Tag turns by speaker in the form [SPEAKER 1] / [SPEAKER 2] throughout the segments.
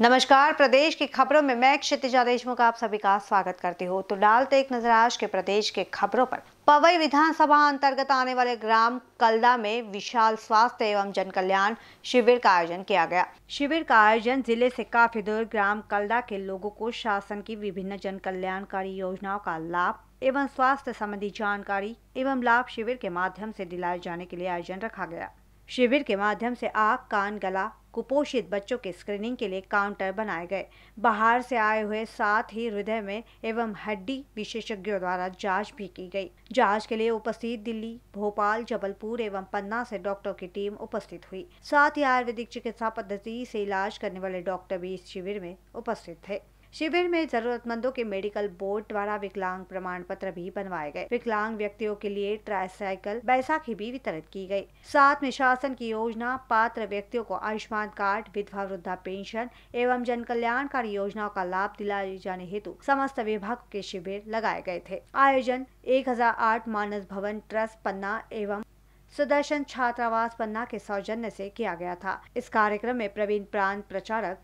[SPEAKER 1] नमस्कार प्रदेश की खबरों में मैं क्षितिजा देशमुख आप सभी का स्वागत करती हूँ तो डालते एक नजर आज के प्रदेश के खबरों पर पवई विधानसभा अंतर्गत आने वाले ग्राम कलदा में विशाल स्वास्थ्य एवं जन कल्याण शिविर का आयोजन किया गया शिविर का आयोजन जिले से काफी दूर ग्राम कलदा के लोगों को शासन की विभिन्न जन कल्याणकारी योजनाओं का लाभ एवं स्वास्थ्य संबंधी जानकारी एवं लाभ शिविर के माध्यम से दिलाए जाने के लिए आयोजन रखा गया शिविर के माध्यम से आग कान गला कुपोषित बच्चों के स्क्रीनिंग के लिए काउंटर बनाए गए बाहर से आए हुए साथ ही हृदय में एवं हड्डी विशेषज्ञों द्वारा जांच भी की गई जांच के लिए उपस्थित दिल्ली भोपाल जबलपुर एवं पन्ना से डॉक्टरों की टीम उपस्थित हुई साथ ही आयुर्वेदिक चिकित्सा पद्धति से इलाज करने वाले डॉक्टर भी इस शिविर में उपस्थित थे शिविर में जरूरतमंदों के मेडिकल बोर्ड द्वारा विकलांग प्रमाण पत्र भी बनवाए गए विकलांग व्यक्तियों के लिए ट्राईसाइकिल बैसाखी भी वितरित की गई साथ में शासन की योजना पात्र व्यक्तियों को आयुष्मान कार्ड विधवा वृद्धा पेंशन एवं जन कल्याणकारी योजनाओं का लाभ दिलाए जाने हेतु समस्त विभाग के शिविर लगाए गए थे आयोजन 1008 मानस भवन ट्रस्ट पन्ना एवं सुदर्शन छात्रावास पन्ना के सौजन्य से किया गया था इस कार्यक्रम में प्रवीण प्रांत प्रचारक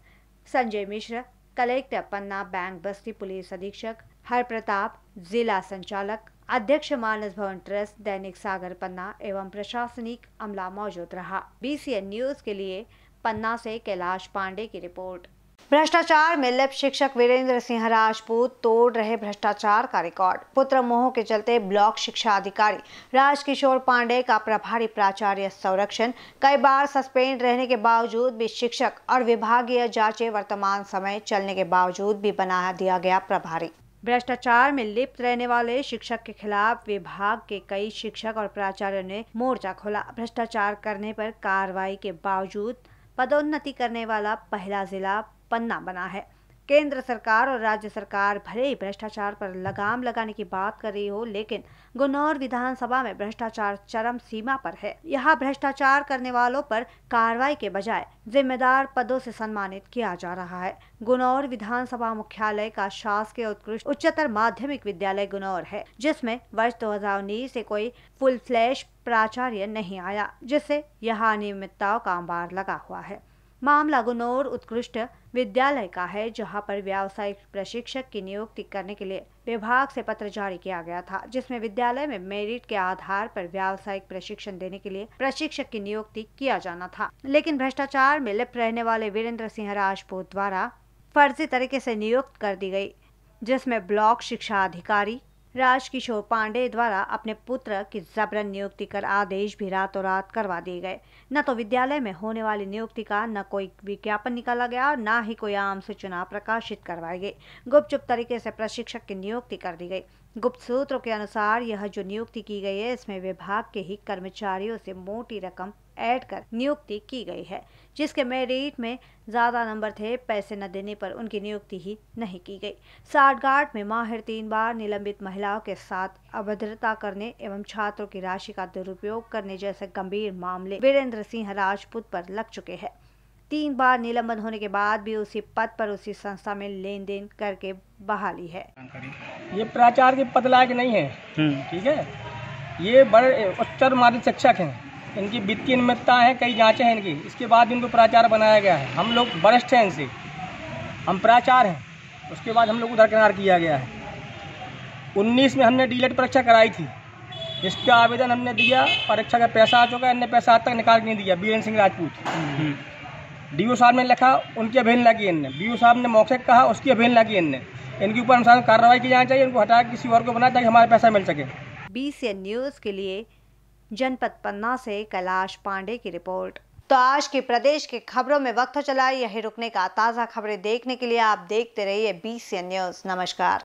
[SPEAKER 1] Sanjay Mishra collector Panna bank Basti police अधीक्षक हर प्रताप जिला संचालक अध्यक्ष मानस भवन ट्रस्ट दैनिक सागर पन्ना एवं प्रशासनिक अमला मौजूद रहा बी न्यूज के लिए पन्ना से कैलाश पांडे की रिपोर्ट भ्रष्टाचार में लिप्त शिक्षक वीरेंद्र सिंह राजपूत तोड़ रहे भ्रष्टाचार का रिकॉर्ड पुत्र मोह के चलते ब्लॉक शिक्षा अधिकारी राजकिशोर पांडे का प्रभारी प्राचार्य संरक्षण कई बार सस्पेंड रहने के बावजूद भी शिक्षक और विभागीय जांचे वर्तमान समय चलने के बावजूद भी बना दिया गया प्रभारी भ्रष्टाचार में लिप्त रहने वाले शिक्षक के खिलाफ विभाग के कई शिक्षक और प्राचार्य ने मोर्चा खोला भ्रष्टाचार करने पर कार्रवाई के बावजूद पदोन्नति करने वाला पहला जिला पन्ना बना है केंद्र सरकार और राज्य सरकार भले ही भ्रष्टाचार पर लगाम लगाने की बात कर रही हो लेकिन गुन्नौर विधानसभा में भ्रष्टाचार चरम सीमा पर है यहाँ भ्रष्टाचार करने वालों पर कार्रवाई के बजाय जिम्मेदार पदों से सम्मानित किया जा रहा है गुनौर विधानसभा मुख्यालय का शासकीय उत्कृष्ट उच्चतर माध्यमिक विद्यालय गुनौर है जिसमे वर्ष दो से कोई फुल फ्लैश प्राचार्य नहीं आया जिससे यहाँ अनियमितताओं का अंबार लगा हुआ है मामला गुनौर उत्कृष्ट विद्यालय का है जहां पर व्यावसायिक प्रशिक्षक की नियुक्ति करने के लिए विभाग से पत्र जारी किया गया था जिसमें विद्यालय में मेरिट के आधार पर व्यावसायिक प्रशिक्षण देने के लिए प्रशिक्षक की नियुक्ति किया जाना था लेकिन भ्रष्टाचार में लिप्त रहने वाले वीरेंद्र सिंह राजपूत द्वारा फर्जी तरीके से नियुक्त कर दी गई जिसमें ब्लॉक शिक्षा अधिकारी राजकिशोर पांडे द्वारा अपने पुत्र की जबरन नियुक्ति कर आदेश भी रातों रात करवा दिए गए न तो विद्यालय में होने वाली नियुक्ति का न कोई विज्ञापन निकाला गया और न ही कोई आम सूचना प्रकाशित करवाई गई गुपचुप तरीके से प्रशिक्षक की नियुक्ति कर दी गई गुप्त सूत्रों के अनुसार यह जो नियुक्ति की गई है इसमें विभाग के ही कर्मचारियों से मोटी रकम ऐड कर नियुक्ति की गई है जिसके मेरिट में ज़्यादा नंबर थे पैसे न देने पर उनकी नियुक्ति ही नहीं की गई साठगांठ में माहिर तीन बार निलंबित महिलाओं के साथ अभद्रता करने एवं छात्रों की राशि का दुरुपयोग करने जैसे गंभीर मामले वीरेंद्र सिंह राजपूत पर लग चुके हैं तीन बार निलंबन होने के बाद भी उसी पद पर उसी संस्था में लेन देन करके बहाली है
[SPEAKER 2] ये प्राचार के पद लायक नहीं है हम्म। ठीक है ये बड़े उच्च माध्यमिक शिक्षक हैं इनकी वित्तीय निमित्ता है कई जाँचें हैं इनकी इसके बाद इनको प्राचार बनाया गया है हम लोग वरिष्ठ हैं इनसे हम प्राचार हैं उसके बाद हम लोग उधर किनार किया गया है उन्नीस में हमने डी परीक्षा कराई थी इसका आवेदन हमने दिया परीक्षा का पैसा आ चुका है इनने पैसा आज तक निकाल नहीं दिया बीरेंद्र सिंह राजपूत हम्म। डी साहब ने लिखा उनकी अभिन लगी इनने बी साहब ने मौखिक कहा उसकी अभिन लगी इनने इनके ऊपर अनुसार कार्रवाई की जानी चाहिए इनको हटा किसी और को बनाया ताकि हमारा पैसा मिल सके
[SPEAKER 1] बी न्यूज़ के लिए जनपद पन्ना से कैलाश पांडे की रिपोर्ट तो आज की प्रदेश की खबरों में वक्त तो चला यही रुकने का ताज़ा खबरें देखने के लिए आप देखते रहिए बी न्यूज़ नमस्कार